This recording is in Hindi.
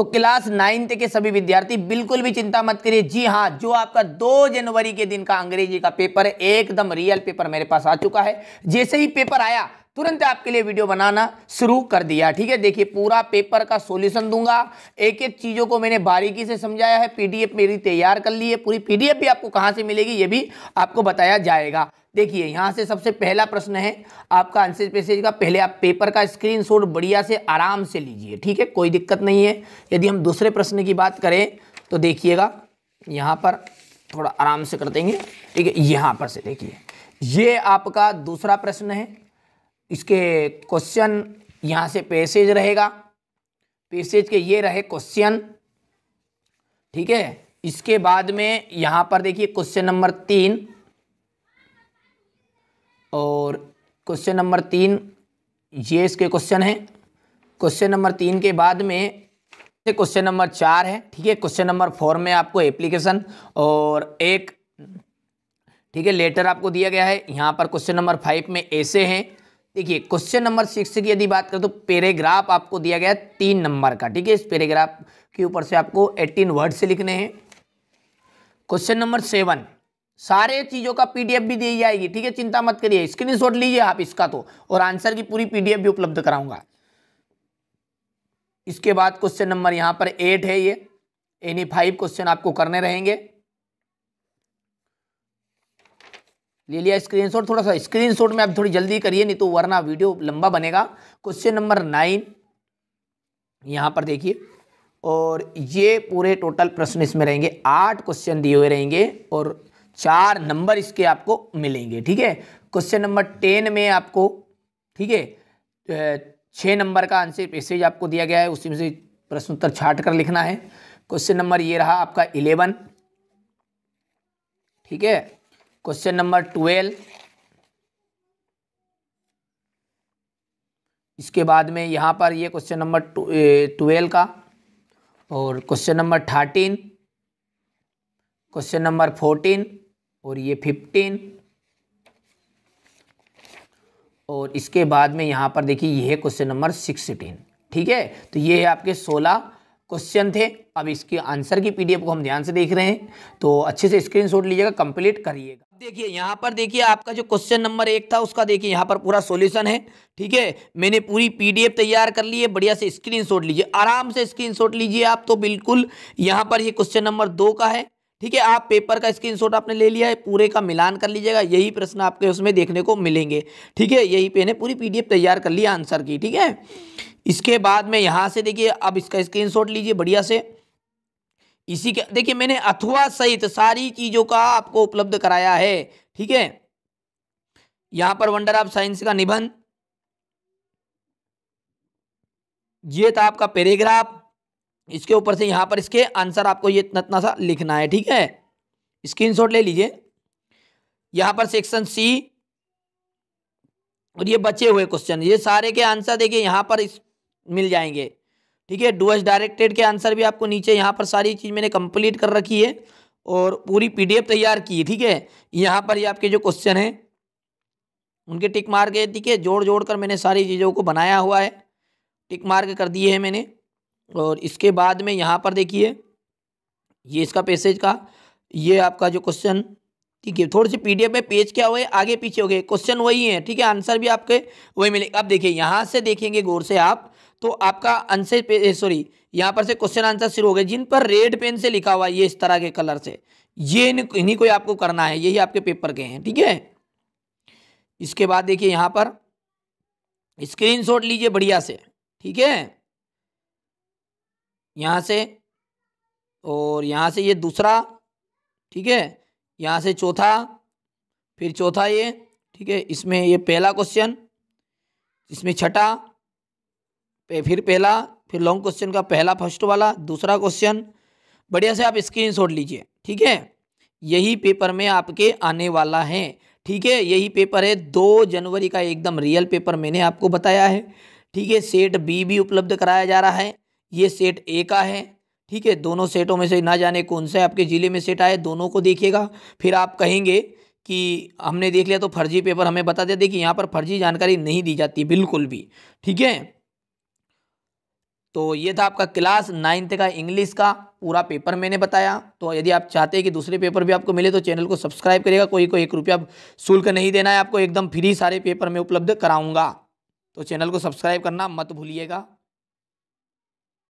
तो क्लास नाइन्थ के सभी विद्यार्थी बिल्कुल भी चिंता मत करिए जी हाँ जो आपका दो जनवरी के दिन का अंग्रेजी का पेपर है एकदम रियल पेपर मेरे पास आ चुका है जैसे ही पेपर आया तुरंत आपके लिए वीडियो बनाना शुरू कर दिया ठीक है देखिए पूरा पेपर का सॉल्यूशन दूंगा एक एक चीज़ों को मैंने बारीकी से समझाया है पीडीएफ मेरी तैयार कर ली है पूरी पीडीएफ भी आपको कहाँ से मिलेगी ये भी आपको बताया जाएगा देखिए यहाँ से सबसे पहला प्रश्न है आपका आंसर पैसेज का पहले आप पेपर का स्क्रीनशॉट बढ़िया से आराम से लीजिए ठीक है कोई दिक्कत नहीं है यदि हम दूसरे प्रश्न की बात करें तो देखिएगा यहाँ पर थोड़ा आराम से कर देंगे ठीक है यहाँ पर से देखिए ये आपका दूसरा प्रश्न है इसके क्वेश्चन यहाँ से पैसेज रहेगा पैसेज के ये रहे क्वेश्चन ठीक है इसके बाद में यहाँ पर देखिए क्वेश्चन नंबर तीन और क्वेश्चन नंबर तीन ये इसके क्वेश्चन हैं क्वेश्चन नंबर तीन के बाद में क्वेश्चन नंबर चार है ठीक है क्वेश्चन नंबर फोर में आपको एप्लीकेशन और एक ठीक है लेटर आपको दिया गया है यहाँ पर क्वेश्चन नंबर फाइव में ऐसे हैं देखिए क्वेश्चन नंबर सिक्स की यदि बात करें तो पैराग्राफ आपको दिया गया है तीन नंबर का ठीक है इस पैराग्राफ के ऊपर से आपको एटीन वर्ड से लिखने हैं क्वेश्चन नंबर सेवन सारे चीज़ों का पीडीएफ भी दी जाएगी ठीक है चिंता मत करिए स्क्रीनशॉट लीजिए आप इसका तो और आंसर की पूरी पीडीएफ भी उपलब्ध कराऊंगा इसके बाद क्वेश्चन नंबर यहां पर एट है ये एनी फाइव क्वेश्चन आपको करने रहेंगे ले लिया स्क्रीनशॉट थोड़ा सा स्क्रीनशॉट में आप थोड़ी जल्दी करिए नहीं तो वरना वीडियो लंबा बनेगा क्वेश्चन नंबर नाइन यहां पर देखिए और ये पूरे टोटल प्रश्न इसमें रहेंगे आठ क्वेश्चन दिए हुए रहेंगे और चार नंबर इसके आपको मिलेंगे ठीक है क्वेश्चन नंबर टेन में आपको ठीक है छः नंबर का आंसर पैसेज आपको दिया गया है उसी में से प्रश्न उत्तर छाट कर लिखना है क्वेश्चन नंबर ये रहा आपका इलेवन ठीक है क्वेश्चन नंबर ट्वेल्व इसके बाद में यहाँ पर ये क्वेश्चन नंबर ट्वेल्व का और question number thirteen question number fourteen और ये फिफ्टीन और इसके बाद में यहाँ पर देखिए ये है क्वेश्चन नंबर सिक्सटीन ठीक है तो ये है आपके सोलह क्वेश्चन थे अब इसके आंसर की पीडीएफ को हम ध्यान से देख रहे हैं तो अच्छे से स्क्रीनशॉट लीजिएगा कंप्लीट करिएगा देखिए यहाँ पर देखिए आपका जो क्वेश्चन नंबर एक था उसका देखिए यहाँ पर पूरा सॉल्यूशन है ठीक है मैंने पूरी पीडीएफ तैयार कर ली है बढ़िया से स्क्रीनशॉट लीजिए आराम से स्क्रीनशॉट लीजिए आप तो बिल्कुल यहाँ पर ये क्वेश्चन नंबर दो का है ठीक है आप पेपर का स्क्रीनशॉट आपने ले लिया है पूरे का मिलान कर लीजिएगा यही प्रश्न आपके उसमें देखने को मिलेंगे ठीक है यही पे ने पूरी पीडीएफ तैयार कर लिया आंसर की ठीक है इसके बाद में यहाँ से देखिए अब इसका स्क्रीनशॉट लीजिए बढ़िया से इसी के देखिए मैंने अथवा सहित सारी चीज़ों का आपको उपलब्ध कराया है ठीक है यहाँ पर वंडर ऑफ साइंस का निबंध ये था आपका पैराग्राफ इसके ऊपर से यहाँ पर इसके आंसर आपको ये इतना इतना सा लिखना है ठीक है स्क्रीन ले लीजिए यहाँ पर सेक्शन सी और ये बचे हुए क्वेश्चन ये सारे के आंसर देखिए यहाँ पर इस मिल जाएंगे ठीक है डुअस डायरेक्टेड के आंसर भी आपको नीचे यहाँ पर सारी चीज़ मैंने कंप्लीट कर रखी है और पूरी पीडीएफ तैयार की है ठीक है यहाँ पर ये आपके जो क्वेश्चन हैं उनके टिक मार्क है ठीक है जोड़ जोड़ कर मैंने सारी चीज़ों को बनाया हुआ है टिक मार्क कर दिए हैं मैंने और इसके बाद में यहाँ पर देखिए ये इसका पैसेज का ये आपका जो क्वेश्चन ठीक है थोड़े से पीडीएफ में पेज क्या हुए आगे पीछे हो गए क्वेश्चन वही है ठीक है आंसर भी आपके वही मिले अब देखिए यहाँ से देखेंगे गौर से आप तो आपका आंसर सॉरी यहाँ पर से क्वेश्चन आंसर शुरू हो गए जिन पर रेड पेन से लिखा हुआ ये इस तरह के कलर से ये इन्हीं को आपको करना है यही आपके पेपर के हैं ठीक है इसके बाद देखिए यहाँ पर स्क्रीन लीजिए बढ़िया से ठीक है यहाँ से और यहाँ से ये दूसरा ठीक है यहाँ से चौथा फिर चौथा ये ठीक है इसमें ये पहला क्वेश्चन इसमें छठा फिर पहला फिर लॉन्ग क्वेश्चन का पहला फर्स्ट वाला दूसरा क्वेश्चन बढ़िया से आप स्क्रीन शॉट लीजिए ठीक है यही पेपर में आपके आने वाला है ठीक है यही पेपर है दो जनवरी का एकदम रियल पेपर मैंने आपको बताया है ठीक है सेट बी भी उपलब्ध कराया जा रहा है ये सेट ए का है ठीक है दोनों सेटों में से ना जाने कौन सा आपके ज़िले में सेट आए दोनों को देखिएगा फिर आप कहेंगे कि हमने देख लिया तो फर्जी पेपर हमें बता दिया देखिए यहाँ पर फर्जी जानकारी नहीं दी जाती बिल्कुल भी ठीक है तो ये था आपका क्लास नाइन्थ का इंग्लिश का पूरा पेपर मैंने बताया तो यदि आप चाहते हैं कि दूसरे पेपर भी आपको मिले तो चैनल को सब्सक्राइब करेगा कोई को एक रुपया शुल्क नहीं देना है आपको एकदम फ्री सारे पेपर में उपलब्ध कराऊंगा तो चैनल को सब्सक्राइब करना मत भूलिएगा